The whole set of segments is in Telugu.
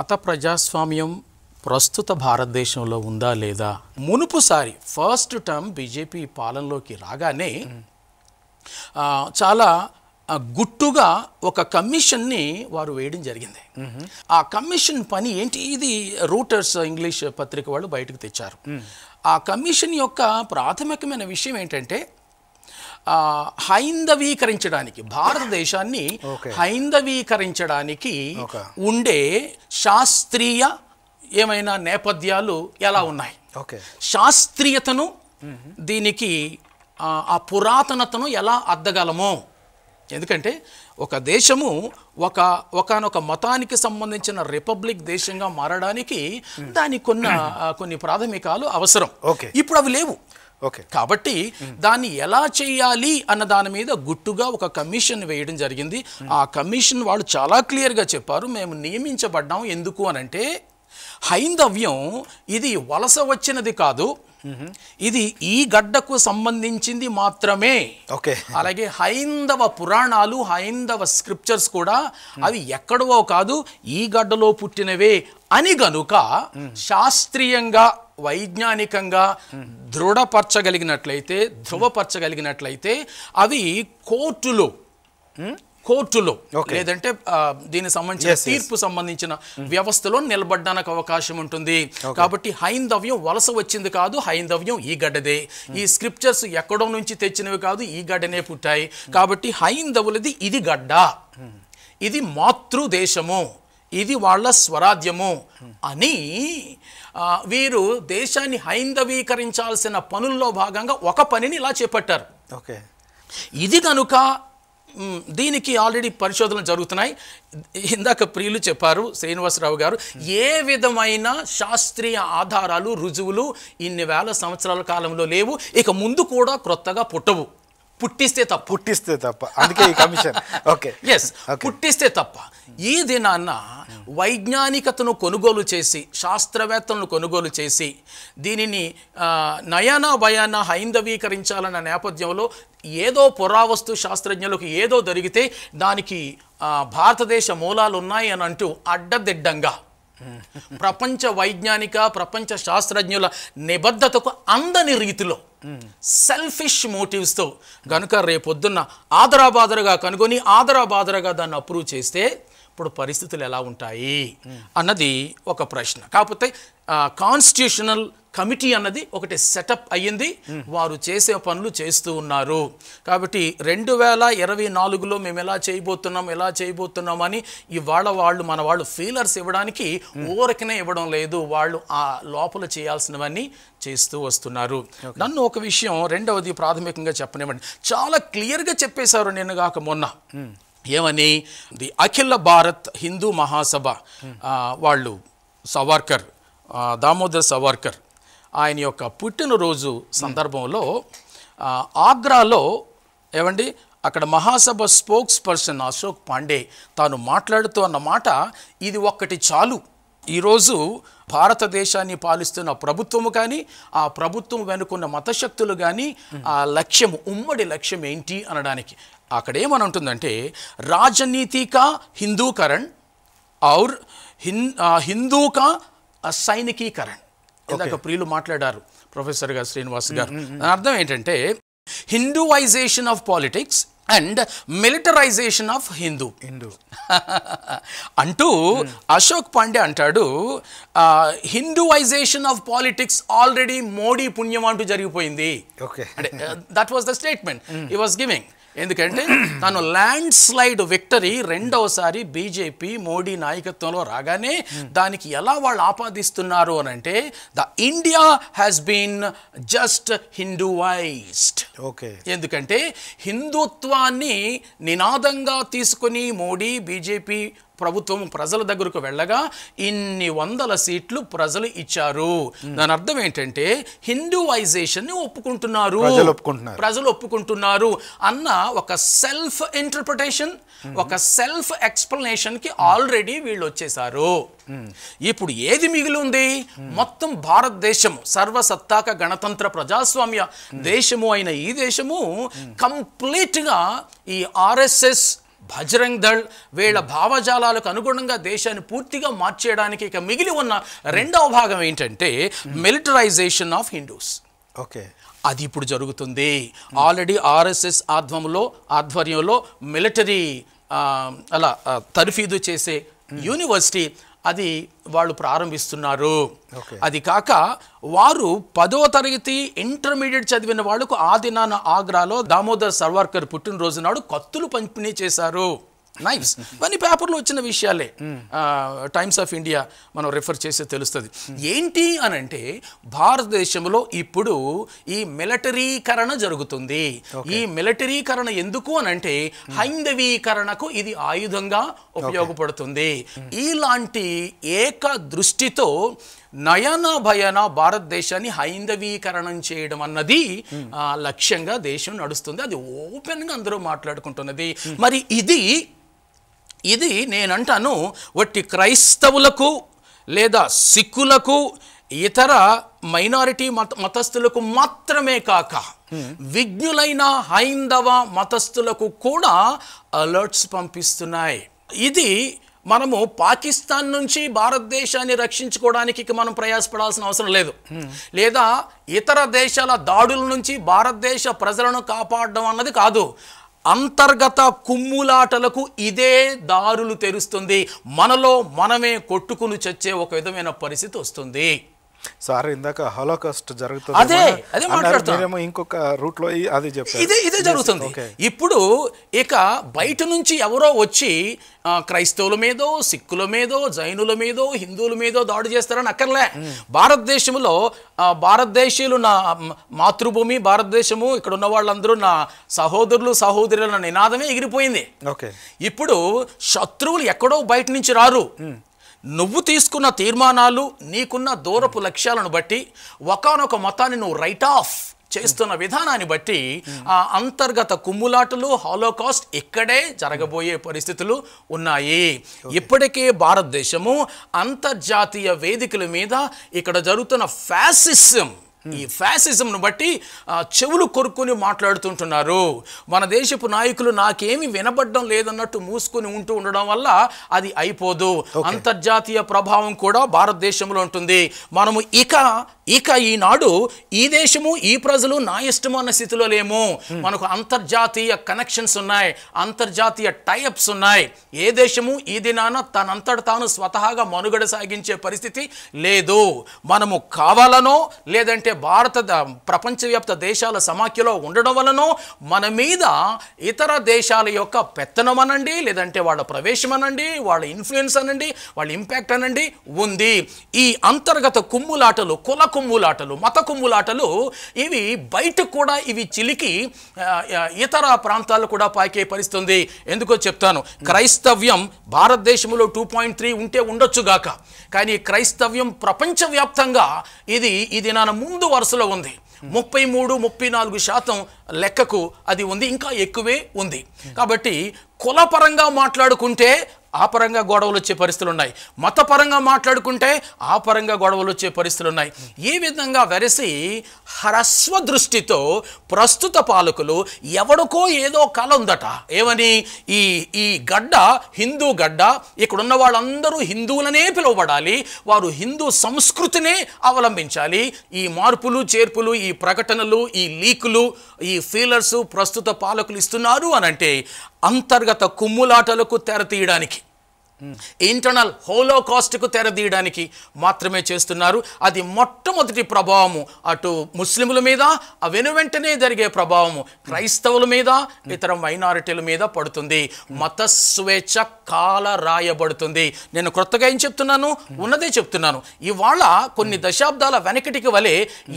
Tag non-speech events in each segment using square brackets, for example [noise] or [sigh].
మత ప్రజాస్వామ్యం ప్రస్తుత భారతదేశంలో ఉందా లేదా మునుపుసారి ఫస్ట్ టర్మ్ బీజేపీ పాలనలోకి రాగానే చాలా గుట్టుగా ఒక కమిషన్ని వారు వేయడం జరిగింది ఆ కమిషన్ పని ఏంటి ఇది రూటర్స్ ఇంగ్లీష్ పత్రిక వాళ్ళు బయటకు తెచ్చారు ఆ కమిషన్ యొక్క ప్రాథమికమైన విషయం ఏంటంటే హైందవీకరించడానికి భారతదేశాన్ని హైందవీకరించడానికి ఉండే శాస్త్రీయ ఏమైనా నేపథ్యాలు ఎలా ఉన్నాయి శాస్త్రీయతను దీనికి ఆ పురాతనతను ఎలా అద్దగలము ఎందుకంటే ఒక దేశము ఒక ఒకనొక మతానికి సంబంధించిన రిపబ్లిక్ దేశంగా మారడానికి దానికి కొన్ని కొన్ని ప్రాథమికాలు అవసరం ఇప్పుడు అవి లేవు ఓకే కాబట్టి దాన్ని ఎలా చేయాలి అన్న దాని మీద గుట్టుగా ఒక కమిషన్ వేయడం జరిగింది ఆ కమిషన్ వాళ్ళు చాలా క్లియర్గా చెప్పారు మేము నియమించబడ్డాం ఎందుకు అని అంటే హైందవ్యం ఇది వలస వచ్చినది కాదు ఇది ఈ గడ్డకు సంబంధించింది మాత్రమే ఓకే అలాగే హైందవ పురాణాలు హైందవ స్క్రిప్చర్స్ కూడా అవి ఎక్కడవో కాదు ఈ గడ్డలో పుట్టినవే అని గనుక శాస్త్రీయంగా వైజ్ఞానికంగా దృఢపరచగలిగినట్లయితే ధృవపరచగలిగినట్లయితే అవి కోర్టులో కోర్టులో లేదంటే దీనికి సంబంధించిన తీర్పు సంబంధించిన వ్యవస్థలో నిలబడడానికి అవకాశం ఉంటుంది కాబట్టి హైందవ్యం వలస వచ్చింది కాదు హైందవ్యం ఈ గడ్డదే ఈ స్క్రిప్చర్స్ ఎక్కడో నుంచి తెచ్చినవి కాదు ఈ గడ్డనే పుట్టాయి కాబట్టి హైందవులది ఇది గడ్డ ఇది మాతృదేశము ఇది వాళ్ళ స్వరాజ్యము అని వీరు దేశాన్ని హైందవీకరించాల్సిన పనుల్లో భాగంగా ఒక పనిని ఇలా చేపట్టారు ఓకే ఇది కనుక దీనికి ఆల్రెడీ పరిశోధనలు జరుగుతున్నాయి ఇందాక ప్రియులు చెప్పారు శ్రీనివాసరావు గారు ఏ విధమైన శాస్త్రీయ ఆధారాలు రుజువులు ఇన్ని వేల సంవత్సరాల కాలంలో లేవు ఇక ముందు కూడా క్రొత్తగా పుట్టవు పుట్టిస్తే తప్ప పుట్టిస్తే తప్ప అందుకే ఈ కమిషన్ ఓకే ఎస్ పుట్టిస్తే తప్ప ఈ దినాన్న వైజ్ఞానికతను కొనుగోలు చేసి శాస్త్రవేత్తలను కొనుగోలు చేసి దీనిని నయన భయాన హైందవీకరించాలన్న నేపథ్యంలో ఏదో పురావస్తు శాస్త్రజ్ఞులకు ఏదో దొరికితే దానికి భారతదేశ మూలాలు ఉన్నాయి అని అంటూ అడ్డదిడ్డంగా ప్రపంచ వైజ్ఞానిక ప్రపంచ శాస్త్రజ్ఞుల నిబద్ధతకు అందని రీతిలో సెల్ఫిష్ మోటివ్స్తో గనుక రేపొద్దున్న ఆదరాబాదరగా కనుగొని ఆదరాబాదరగా దాన్ని అప్రూవ్ చేస్తే అప్పుడు పరిస్థితులు ఎలా ఉంటాయి అన్నది ఒక ప్రశ్న కాకపోతే కాన్స్టిట్యూషనల్ కమిటీ అన్నది ఒకటి సెటప్ అయ్యింది వారు చేసే పనులు చేస్తూ ఉన్నారు కాబట్టి రెండు వేల ఇరవై నాలుగులో మేము ఎలా చేయబోతున్నాం ఎలా చేయబోతున్నాం అని ఇవాళ వాళ్ళు మన వాళ్ళు ఫీలర్స్ ఇవ్వడానికి ఊరకనే ఇవ్వడం లేదు వాళ్ళు ఆ లోపల చేయాల్సినవన్నీ చేస్తూ వస్తున్నారు నన్ను ఒక విషయం రెండవది ప్రాథమికంగా చెప్పనివ్వండి చాలా క్లియర్గా చెప్పేశారు నేను కాక మొన్న ఏమని ది అఖిల భారత్ హిందూ మహాసభ వాళ్ళు సవార్కర్ దామోదర్ సవార్కర్ ఆయన యొక్క పుట్టినరోజు సందర్భంలో ఆగ్రాలో ఏమండి అక్కడ మహాసభ స్పోక్స్ పర్సన్ అశోక్ పాండే తాను మాట్లాడుతూ అన్న మాట ఇది ఒక్కటి చాలు ఈరోజు భారతదేశాన్ని పాలిస్తున్న ప్రభుత్వము కానీ ఆ ప్రభుత్వం వెనుకున్న మతశక్తులు కానీ ఆ లక్ష్యం ఉమ్మడి లక్ష్యం ఏంటి అనడానికి అక్కడేమనంటుందంటే రాజనీతిక హిందూకరణ్ ఔర్ హిన్ హిందూక సైనికీకరణ్ ఇందాక ప్రియులు మాట్లాడారు ప్రొఫెసర్ గారు శ్రీనివాస్ గారు అర్థం ఏంటంటే Hinduisation of politics and militarisation of Hindu Hindu [laughs] అంటూ అశోక్ పాండే అంటాడు Hinduisation of politics already Modi పుణ్యం అంటూ జరిగిపోయింది ఓకే అంటే దట్ వాస్ ద స్టేట్మెంట్ ఈ వాస్ గివింగ్ ఎందుకంటే తను ల్యాండ్ స్లైడ్ విక్టరీ రెండవసారి బీజేపీ మోడీ నాయకత్వంలో రాగానే దానికి ఎలా వాళ్ళు ఆపాదిస్తున్నారు అని అంటే the India has been just Hinduised okay ఎందుకంటే హిందుత్వాన్ని నినాదంగా తీసుకుని మోడీ బీజేపీ ప్రభుత్వం ప్రజల దగ్గరకు వెళ్ళగా ఇన్ని వందల సీట్లు ప్రజలు ఇచ్చారు దాని అర్థం ఏంటంటే హిందూవైజేషన్ ని ఒప్పుకుంటున్నారు ప్రజలు ఒప్పుకుంటున్నారు అన్న ఒక సెల్ఫ్ ఇంటర్ప్రిటేషన్ ఒక సెల్ఫ్ ఎక్స్ప్లెనేషన్ కి ఆల్రెడీ వీళ్ళు వచ్చేసారు ఇప్పుడు ఏది మిగిలి ఉంది మొత్తం భారతదేశం సర్వసత్తాక గణతంత్ర ప్రజాస్వామ్య దేశము అయిన ఈ దేశము కంప్లీట్గా ఈ ఆర్ఎస్ఎస్ భజరంగ్ దళ్ వీళ్ళ భావజాలాలకు అనుగుణంగా దేశాన్ని పూర్తిగా మార్చేయడానికి ఇక మిగిలి ఉన్న రెండవ భాగం ఏంటంటే మిలిటరైజేషన్ ఆఫ్ హిందూస్ ఓకే అది ఇప్పుడు జరుగుతుంది ఆల్రెడీ ఆర్ఎస్ఎస్ ఆధ్వర్యంలో ఆధ్వర్యంలో మిలిటరీ అలా తర్ఫీదు చేసే యూనివర్సిటీ అది వాళ్ళు ప్రారంభిస్తున్నారు అది కాక వారు పదో తరగతి ఇంటర్మీడియట్ చదివిన వాళ్లకు ఆ దినాన ఆగ్రాలో దామోదర్ సర్వార్కర్ పుట్టినరోజు నాడు కత్తులు పంపిణీ చేశారు నైవ్స్ ఇవన్నీ పేపర్లో వచ్చిన విషయాలే టైమ్స్ ఆఫ్ ఇండియా మనం రిఫర్ చేస్తే తెలుస్తుంది ఏంటి అని అంటే భారతదేశంలో ఇప్పుడు ఈ మిలిటరీకరణ జరుగుతుంది ఈ మిలిటరీకరణ ఎందుకు అని అంటే hmm. హైందవీకరణకు ఇది ఆయుధంగా ఉపయోగపడుతుంది hmm. ఇలాంటి ఏక దృష్టితో నయన భయన భారతదేశాన్ని హైందవీకరణం చేయడం అన్నది hmm. లక్ష్యంగా దేశం నడుస్తుంది అది ఓపెన్గా అందరూ మాట్లాడుకుంటున్నది మరి ఇది ఇది నేనంటాను వట్టి క్రైస్తవులకు లేదా సిక్కులకు ఇతర మైనారిటీ మత మతస్థులకు మాత్రమే కాక విజ్ఞులైన హైందవ మతస్థులకు కూడా అలర్ట్స్ పంపిస్తున్నాయి ఇది మనము పాకిస్తాన్ నుంచి భారతదేశాన్ని రక్షించుకోవడానికి మనం ప్రయాసపడాల్సిన అవసరం లేదు లేదా ఇతర దేశాల దాడుల నుంచి భారతదేశ ప్రజలను కాపాడడం అన్నది కాదు అంతర్గత కుమ్ములాటలకు ఇదే దారులు తెరుస్తుంది మనలో మనమే కొట్టుకుని చచ్చే ఒక విధమైన పరిస్థితి వస్తుంది సార్ ఇందాక హలోకాస్ట్ జరుగుతుంది అదే అదే ఇంకొక రూట్ లో అది ఇదే ఇదే జరుగుతుంది ఇప్పుడు ఇక బయట నుంచి ఎవరో వచ్చి క్రైస్తవుల మీదో సిక్కుల మీదో జైనుల మీదో హిందువుల మీదో దాడి చేస్తారని అక్కర్లే భారతదేశంలో భారతదేశీయులు నా మాతృభూమి భారతదేశము ఇక్కడ ఉన్న వాళ్ళందరూ నా సహోదరులు సహోదరుల నినాదమే ఎగిరిపోయింది ఓకే ఇప్పుడు శత్రువులు ఎక్కడో బయట నుంచి రారు hmm. నువ్వు తీసుకున్న తీర్మానాలు నీకున్న దూరపు లక్ష్యాలను బట్టి ఒకనొక మతాన్ని నువ్వు రైట్ ఆఫ్ చేస్తున్న విధానాన్ని బట్టి ఆ అంతర్గత కుమ్ములాటలు హాలోకాస్ట్ ఇక్కడే జరగబోయే పరిస్థితులు ఉన్నాయి ఇప్పటికే భారతదేశము అంతర్జాతీయ వేదికల మీద ఇక్కడ జరుగుతున్న ఫ్యాసిజం ఈ ఫ్యాసిజంను బట్టి చెవులు కొరుక్కుని మాట్లాడుతుంటున్నారు మన దేశపు నాయకులు నాకేమి వినబడడం లేదన్నట్టు మూసుకుని ఉంటూ ఉండడం వల్ల అది అయిపోదు అంతర్జాతీయ ప్రభావం కూడా భారతదేశంలో ఉంటుంది మనము ఇక ఇక ఈనాడు ఈ దేశము ఈ ప్రజలు నా ఇష్టము అన్న స్థితిలో లేము మనకు అంతర్జాతీయ కనెక్షన్స్ ఉన్నాయి అంతర్జాతీయ టైఅప్స్ ఉన్నాయి ఏ దేశము ఈ దినాన తనంతట తాను స్వతహాగా మనుగడ సాగించే పరిస్థితి లేదు మనము కావాలనో లేదంటే అయితే భారత ప్రపంచవ్యాప్త దేశాల సమాఖ్యలో ఉండడం వలన మన మీద ఇతర దేశాల యొక్క పెత్తనం అనండి లేదంటే వాళ్ళ ప్రవేశం అనండి వాళ్ళ ఇన్ఫ్లుయెన్స్ అనండి వాళ్ళ ఇంపాక్ట్ అనండి ఉంది ఈ అంతర్గత కుమ్ములాటలు కుల కుమ్ములాటలు మత కుమ్ములాటలు ఇవి బయట కూడా ఇవి చిలికి ఇతర ప్రాంతాలు కూడా పాకే పరిస్తుంది ఎందుకో చెప్తాను క్రైస్తవ్యం భారతదేశంలో టూ పాయింట్ త్రీ ఉంటే ఉండొచ్చుగాక కానీ క్రైస్తవ్యం ప్రపంచవ్యాప్తంగా ఇది ఇది నా ముందు ముందు వరుసలో ఉంది ముప్పై మూడు ముప్పై నాలుగు శాతం లెక్కకు అది ఉంది ఇంకా ఎక్కువే ఉంది కాబట్టి కులపరంగా మాట్లాడుకుంటే ఆ పరంగా గొడవలు వచ్చే పరిస్థితులు ఉన్నాయి మతపరంగా మాట్లాడుకుంటే ఆ పరంగా గొడవలు వచ్చే పరిస్థితులు ఉన్నాయి ఈ విధంగా వెరసి హ్రస్వ దృష్టితో ప్రస్తుత పాలకులు ఎవడికో ఏదో కళ ఉందట ఏమని ఈ ఈ గడ్డ హిందూ గడ్డ ఇక్కడున్న వాళ్ళందరూ హిందువులనే పిలువబడాలి వారు హిందూ సంస్కృతినే అవలంబించాలి ఈ మార్పులు చేర్పులు ఈ ప్రకటనలు ఈ లీకులు ఈ ఫీలర్సు ప్రస్తుత పాలకులు ఇస్తున్నారు అని అంటే అంతర్గత కుమ్ములాటలకు తెరతీయడానికి ఇంటర్నల్ హోలోకాస్ట్కు తెరదీయడానికి మాత్రమే చేస్తున్నారు అది మొట్టమొదటి ప్రభావము అటు ముస్లింల మీద ఆ వెంటనే జరిగే ప్రభావము క్రైస్తవుల మీద ఇతర మైనారిటీల మీద పడుతుంది మత స్వేచ్ఛ కాల రాయబడుతుంది నేను క్రొత్తగా ఏం చెప్తున్నాను ఉన్నదే చెప్తున్నాను ఇవాళ కొన్ని దశాబ్దాల వెనకటికి వలె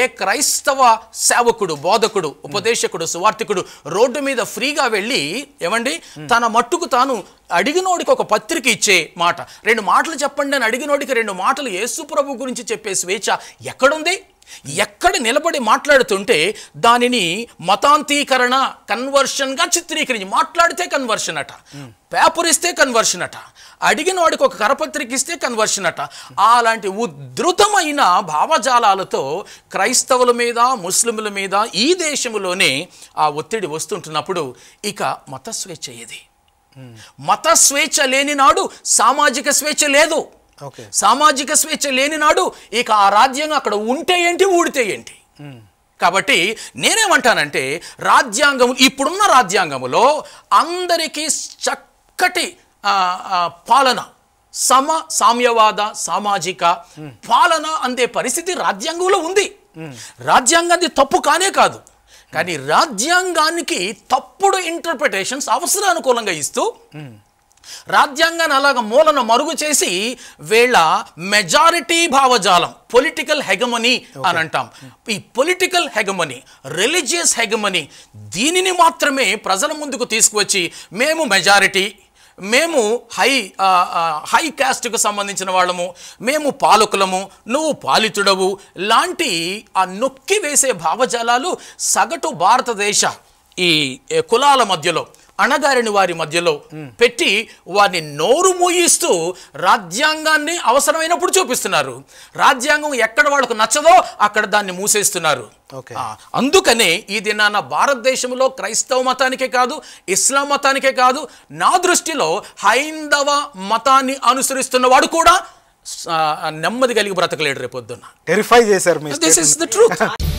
ఏ క్రైస్తవ సేవకుడు బోధకుడు ఉపదేశకుడు సువార్థికుడు రోడ్డు మీద ఫ్రీగా వెళ్ళి ఏమండి తన మట్టుకు తాను అడిగినోడికి ఒక పత్రిక ఇచ్చే మాట రెండు మాటలు చెప్పండి అని అడిగినోడికి రెండు మాటలు ప్రభు గురించి చెప్పే స్వేచ్ఛ ఎక్కడుంది ఎక్కడ నిలబడి మాట్లాడుతుంటే దానిని మతాంతీకరణ కన్వర్షన్గా చిత్రీకరించి మాట్లాడితే కన్వర్షన్ అట పేపర్ ఇస్తే కన్వర్షన్ అట అడిగిన వాడికి ఒక కరపత్రిక ఇస్తే కన్వర్షన్ అట అలాంటి ఉధృతమైన భావజాలాలతో క్రైస్తవుల మీద ముస్లింల మీద ఈ దేశంలోనే ఆ ఒత్తిడి వస్తుంటున్నప్పుడు ఇక మత స్వేచ్ఛ ఏది మత స్వేచ్ఛ లేని నాడు సామాజిక స్వేచ్ఛ లేదు సామాజిక స్వేచ్ఛ లేని నాడు ఇక ఆ రాజ్యాంగం అక్కడ ఉంటే ఏంటి ఊడితే ఏంటి కాబట్టి నేనేమంటానంటే రాజ్యాంగం ఇప్పుడున్న రాజ్యాంగములో అందరికీ చక్కటి పాలన సమ సామ్యవాద సామాజిక పాలన అందే పరిస్థితి రాజ్యాంగంలో ఉంది రాజ్యాంగం తప్పు కానే కాదు కానీ రాజ్యాంగానికి తప్పుడు ఇంటర్ప్రిటేషన్స్ అవసరానుకూలంగా ఇస్తూ రాజ్యాంగాన్ని అలాగ మూలను మరుగు చేసి వీళ్ళ మెజారిటీ భావజాలం పొలిటికల్ హెగమని అని అంటాం ఈ పొలిటికల్ హెగమని రిలీజియస్ హెగమని దీనిని మాత్రమే ప్రజల ముందుకు తీసుకువచ్చి మేము మెజారిటీ మేము హై హై క్యాస్ట్కు సంబంధించిన వాళ్ళము మేము పాలకులము నువ్వు పాలితుడవు లాంటి ఆ నొక్కి వేసే భావజాలాలు సగటు భారతదేశ ఈ కులాల మధ్యలో అణగారిన వారి మధ్యలో పెట్టి వారిని నోరు మూయిస్తూ రాజ్యాంగాన్ని అవసరమైనప్పుడు చూపిస్తున్నారు రాజ్యాంగం ఎక్కడ వాళ్ళకు నచ్చదో అక్కడ దాన్ని మూసేస్తున్నారు అందుకనే ఈ దినాన భారతదేశంలో క్రైస్తవ మతానికే కాదు ఇస్లాం మతానికే కాదు నా దృష్టిలో హైందవ మతాన్ని అనుసరిస్తున్న వాడు కూడా నెమ్మది కలిగి బ్రతకలేడు రేపొద్దున టెరిఫై చేశారు దిస్ ఇస్ ద ట్రూత్